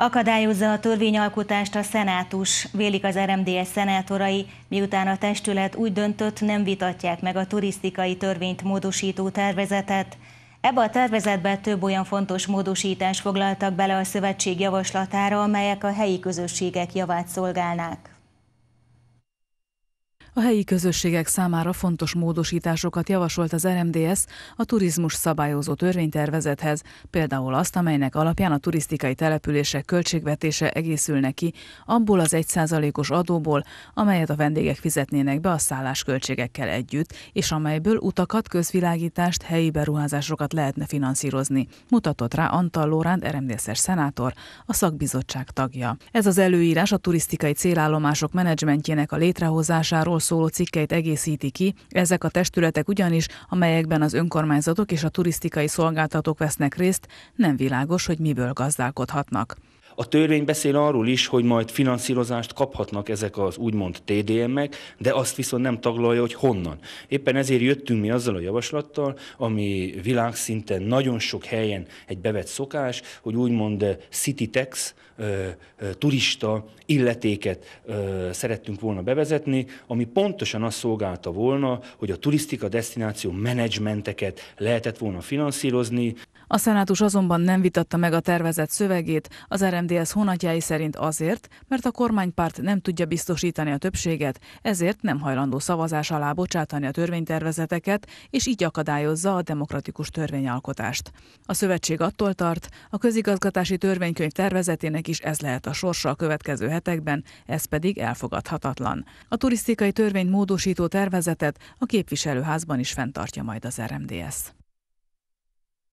Akadályozza a törvényalkotást a szenátus, vélik az RMDS szenátorai, miután a testület úgy döntött, nem vitatják meg a turisztikai törvényt módosító tervezetet. Ebbe a tervezetbe több olyan fontos módosítás foglaltak bele a szövetség javaslatára, amelyek a helyi közösségek javát szolgálnák. A helyi közösségek számára fontos módosításokat javasolt az RMDS a turizmus szabályozó törvénytervezethez, például azt, amelynek alapján a turisztikai települések költségvetése egészülne ki abból az 1%-os adóból, amelyet a vendégek fizetnének be a szállásköltségekkel együtt, és amelyből utakat, közvilágítást, helyi beruházásokat lehetne finanszírozni, mutatott rá Antal Lóránd RMDS-es szenátor, a szakbizottság tagja. Ez az előírás a turisztikai célállomások menedzsmentjének a létrehozásáról szóló cikkeit egészíti ki, ezek a testületek ugyanis, amelyekben az önkormányzatok és a turisztikai szolgáltatók vesznek részt, nem világos, hogy miből gazdálkodhatnak. A törvény beszél arról is, hogy majd finanszírozást kaphatnak ezek az úgymond TDM-ek, de azt viszont nem taglalja, hogy honnan. Éppen ezért jöttünk mi azzal a javaslattal, ami világszinten nagyon sok helyen egy bevett szokás, hogy úgymond eh, city tax, eh, eh, turista illetéket szerettünk volna bevezetni, ami pontosan azt szolgálta volna, hogy a turisztika destináció menedzsmenteket lehetett volna finanszírozni. A szenátus azonban nem vitatta meg a tervezett szövegét, az RMDS honatjai szerint azért, mert a kormánypárt nem tudja biztosítani a többséget, ezért nem hajlandó szavazás alá bocsátani a törvénytervezeteket, és így akadályozza a demokratikus törvényalkotást. A szövetség attól tart, a közigazgatási törvénykönyv tervezetének is ez lehet a sorsa a következő hetekben, ez pedig elfogadhatatlan. A turisztikai törvény módosító tervezetet a képviselőházban is fenntartja majd az RMDS.